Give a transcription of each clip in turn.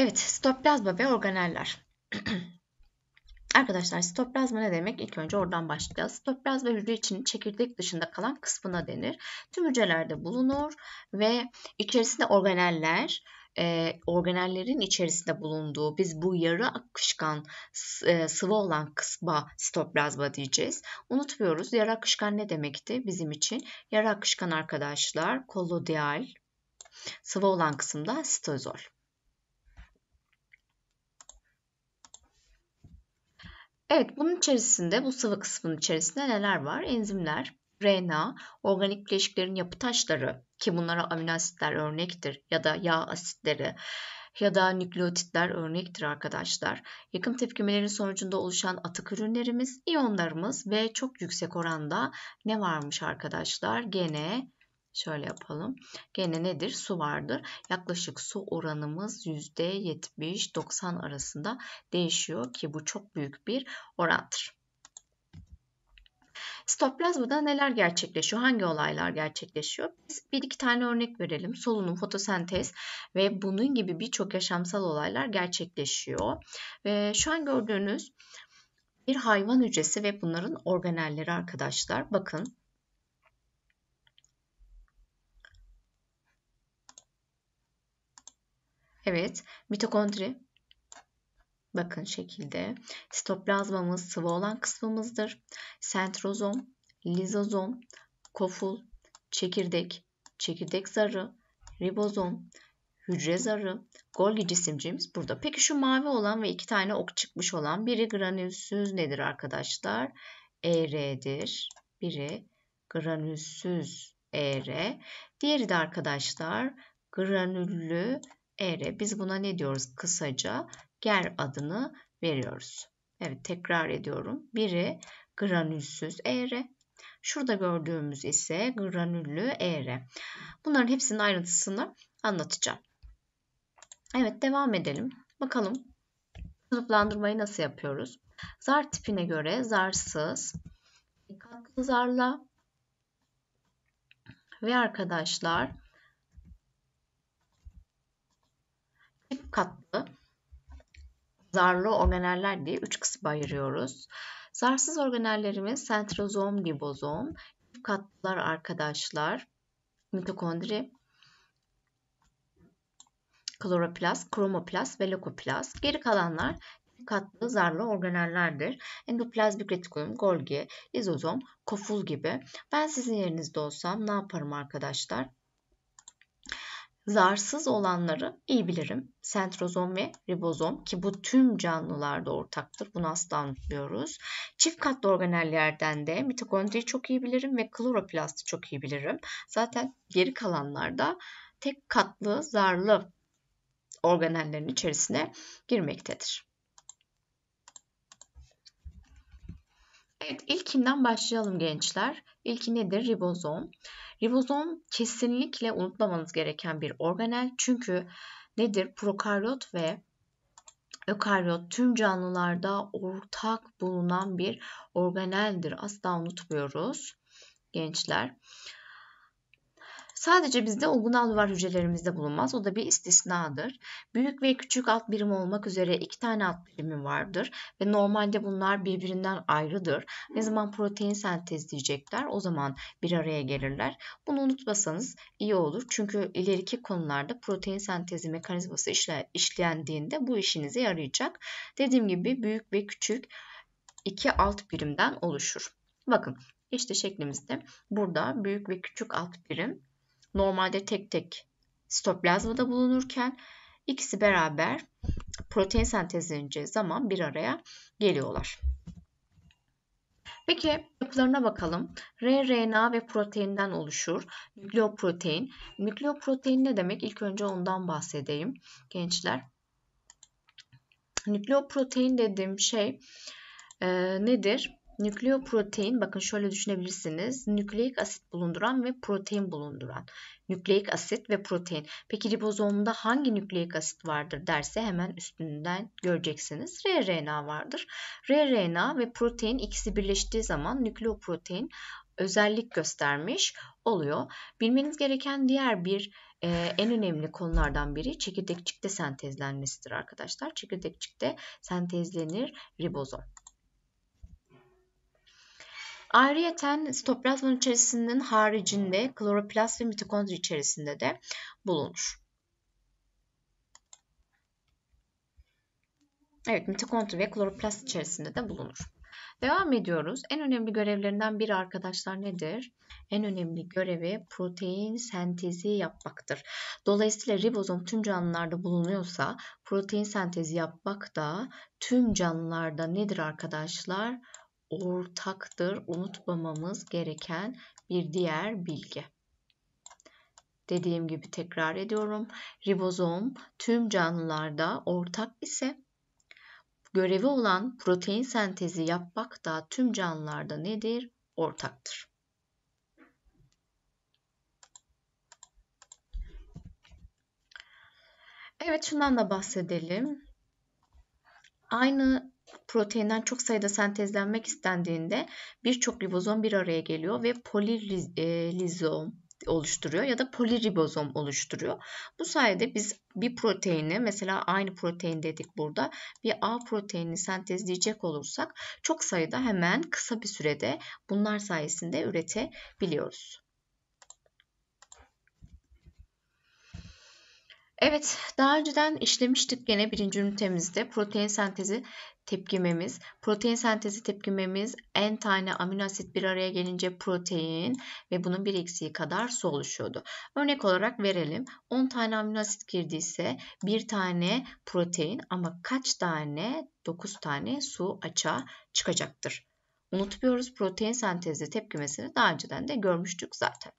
Evet, stoplazma ve organeller. Arkadaşlar stoplazma ne demek? İlk önce oradan başlayacağız. Stoplazma hücre için çekirdek dışında kalan kısmına denir. Tüm hücrelerde bulunur ve içerisinde organeller, e, organellerin içerisinde bulunduğu biz bu yarı akışkan e, sıvı olan kısma stoplazma diyeceğiz. Unutmuyoruz yarı akışkan ne demekti bizim için? Yarı akışkan arkadaşlar kolodial sıvı olan kısımda stozol. Evet bunun içerisinde bu sıvı kısmının içerisinde neler var? Enzimler, RNA, organik bileşiklerin yapı taşları ki bunlara amino asitler örnektir ya da yağ asitleri ya da nükleotitler örnektir arkadaşlar. Yakım tepkimelerin sonucunda oluşan atık ürünlerimiz, iyonlarımız ve çok yüksek oranda ne varmış arkadaşlar? Gene Şöyle yapalım. Gene nedir? Su vardır. Yaklaşık su oranımız %70-90 arasında değişiyor ki bu çok büyük bir orandır. Sitoplazmada neler gerçekleşiyor? Hangi olaylar gerçekleşiyor? Biz bir iki tane örnek verelim. Solunum, fotosentez ve bunun gibi birçok yaşamsal olaylar gerçekleşiyor. Ve şu an gördüğünüz bir hayvan hücresi ve bunların organelleri arkadaşlar. Bakın Evet, mitokondri bakın şekilde. Sitoplazmamız sıvı olan kısmımızdır. Sentrozom, lizozom, koful, çekirdek, çekirdek zarı, ribozom, hücre zarı, Golgi cisimcimiz burada. Peki şu mavi olan ve iki tane ok çıkmış olan biri granülsüz nedir arkadaşlar? ER'dir. Biri granülsüz ER. Diğeri de arkadaşlar granüllü ere biz buna ne diyoruz? Kısaca ger adını veriyoruz. Evet tekrar ediyorum. Biri granülsüz eğri. Şurada gördüğümüz ise granüllü eğri. Bunların hepsinin ayrıntısını anlatacağım. Evet devam edelim. Bakalım sınıflandırmayı nasıl yapıyoruz? Zar tipine göre zarsız, katkı zarla ve arkadaşlar katlı zarlı organeller diye üç kısma ayırıyoruz. Zarsız organellerimiz sentrozom, ribozom, çift katlılar arkadaşlar, mitokondri, kloroplast, kromoplast ve lökoplast. Geri kalanlar katlı zarlı organellerdir. Endoplazmik retikulum, Golgi, izozom, koful gibi. Ben sizin yerinizde olsam ne yaparım arkadaşlar? zarsız olanları iyi bilirim. Sentrozom ve ribozom ki bu tüm canlılarda ortaktır. Bunu asla unutmuyoruz. Çift katlı organellerden de mitokondriyi çok iyi bilirim ve kloroplasti çok iyi bilirim. Zaten geri kalanlarda tek katlı zarlı organellerin içerisine girmektedir. Evet ilkinden başlayalım gençler. İlki nedir? Ribozom. Ribozom kesinlikle unutmamanız gereken bir organel. Çünkü nedir? Prokaryot ve ökaryot tüm canlılarda ortak bulunan bir organeldir. Asla unutmuyoruz gençler. Sadece bizde olgun alveolar hücrelerimizde bulunmaz. O da bir istisnadır. Büyük ve küçük alt birim olmak üzere iki tane alt birimi vardır ve normalde bunlar birbirinden ayrıdır. Ne zaman protein sentezleyecekler o zaman bir araya gelirler. Bunu unutmasanız iyi olur. Çünkü ileriki konularda protein sentezi mekanizması işle, işlendiğinde bu işinize yarayacak. Dediğim gibi büyük ve küçük iki alt birimden oluşur. Bakın işte şeklimizde burada büyük ve küçük alt birim normalde tek tek sitoplazmada bulunurken ikisi beraber protein sentezlenince zaman bir araya geliyorlar. Peki yapılarına bakalım. RRNA ve proteinden oluşur. Nükleoprotein. Nükleoprotein ne demek? İlk önce ondan bahsedeyim gençler. Nükleoprotein dediğim şey e, nedir? Nükleoprotein bakın şöyle düşünebilirsiniz. Nükleik asit bulunduran ve protein bulunduran. Nükleik asit ve protein. Peki ribozomda hangi nükleik asit vardır derse hemen üstünden göreceksiniz. RRNA vardır. RRNA ve protein ikisi birleştiği zaman nükleoprotein özellik göstermiş oluyor. Bilmeniz gereken diğer bir e, en önemli konulardan biri çekirdekçikte sentezlenmesidir arkadaşlar. Çekirdekçikte sentezlenir ribozom. Ayrıyeten sitoplazmanın içerisinin haricinde kloroplast ve mitokondri içerisinde de bulunur. Evet mitokondri ve kloroplast içerisinde de bulunur. Devam ediyoruz. En önemli görevlerinden biri arkadaşlar nedir? En önemli görevi protein sentezi yapmaktır. Dolayısıyla ribozom tüm canlılarda bulunuyorsa protein sentezi yapmak da tüm canlılarda nedir arkadaşlar? ortaktır unutmamamız gereken bir diğer bilgi. Dediğim gibi tekrar ediyorum. Ribozom tüm canlılarda ortak ise görevi olan protein sentezi yapmak da tüm canlılarda nedir? Ortaktır. Evet şundan da bahsedelim. Aynı proteinden çok sayıda sentezlenmek istendiğinde birçok ribozom bir araya geliyor ve polilizom e, oluşturuyor ya da poliribozom oluşturuyor. Bu sayede biz bir proteini mesela aynı protein dedik burada bir A proteini sentezleyecek olursak çok sayıda hemen kısa bir sürede bunlar sayesinde üretebiliyoruz. Evet, daha önceden işlemiştik gene birinci ünitemizde protein sentezi tepkimemiz. Protein sentezi tepkimemiz en tane amino asit bir araya gelince protein ve bunun bir eksiği kadar su oluşuyordu. Örnek olarak verelim. 10 tane amino asit girdiyse bir tane protein ama kaç tane? 9 tane su açığa çıkacaktır. Unutmuyoruz protein sentezi tepkimesini daha önceden de görmüştük zaten.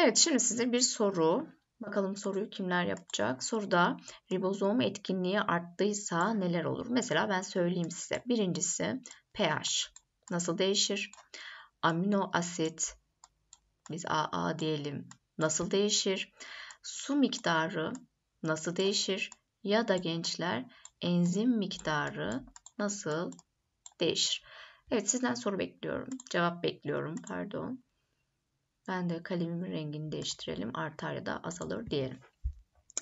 Evet şimdi size bir soru. Bakalım soruyu kimler yapacak? Soruda ribozom etkinliği arttıysa neler olur? Mesela ben söyleyeyim size. Birincisi pH nasıl değişir? Amino asit biz AA diyelim nasıl değişir? Su miktarı nasıl değişir? Ya da gençler enzim miktarı nasıl değişir? Evet sizden soru bekliyorum. Cevap bekliyorum pardon. Ben de kalemimin rengini değiştirelim. Artar ya da azalır diyelim.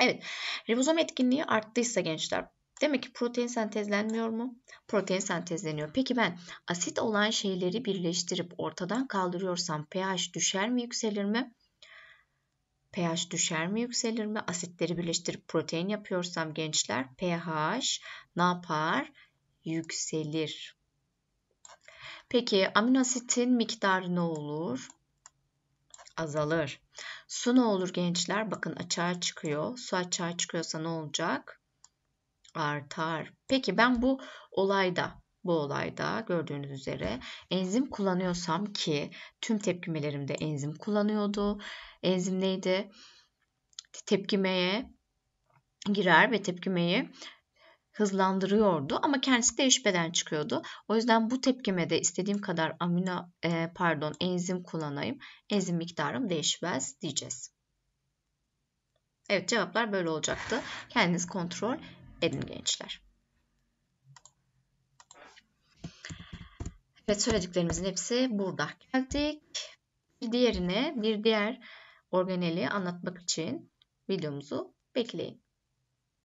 Evet, ribozom etkinliği arttıysa gençler Demek ki protein sentezlenmiyor mu? Protein sentezleniyor. Peki ben asit olan şeyleri birleştirip ortadan kaldırıyorsam pH düşer mi yükselir mi? pH düşer mi yükselir mi? Asitleri birleştirip protein yapıyorsam gençler pH ne yapar? Yükselir. Peki amino asitin miktarı ne olur? azalır. Su ne olur gençler? Bakın açığa çıkıyor. Su açığa çıkıyorsa ne olacak? Artar. Peki ben bu olayda bu olayda gördüğünüz üzere enzim kullanıyorsam ki tüm tepkimelerimde enzim kullanıyordu. Enzim neydi? Tepkimeye girer ve tepkimeyi hızlandırıyordu ama kendisi değişmeden çıkıyordu. O yüzden bu tepkime de istediğim kadar amino e, pardon enzim kullanayım. Enzim miktarım değişmez diyeceğiz. Evet cevaplar böyle olacaktı. Kendiniz kontrol edin gençler. Evet söylediklerimizin hepsi burada geldik. Bir diğerine bir diğer organeli anlatmak için videomuzu bekleyin.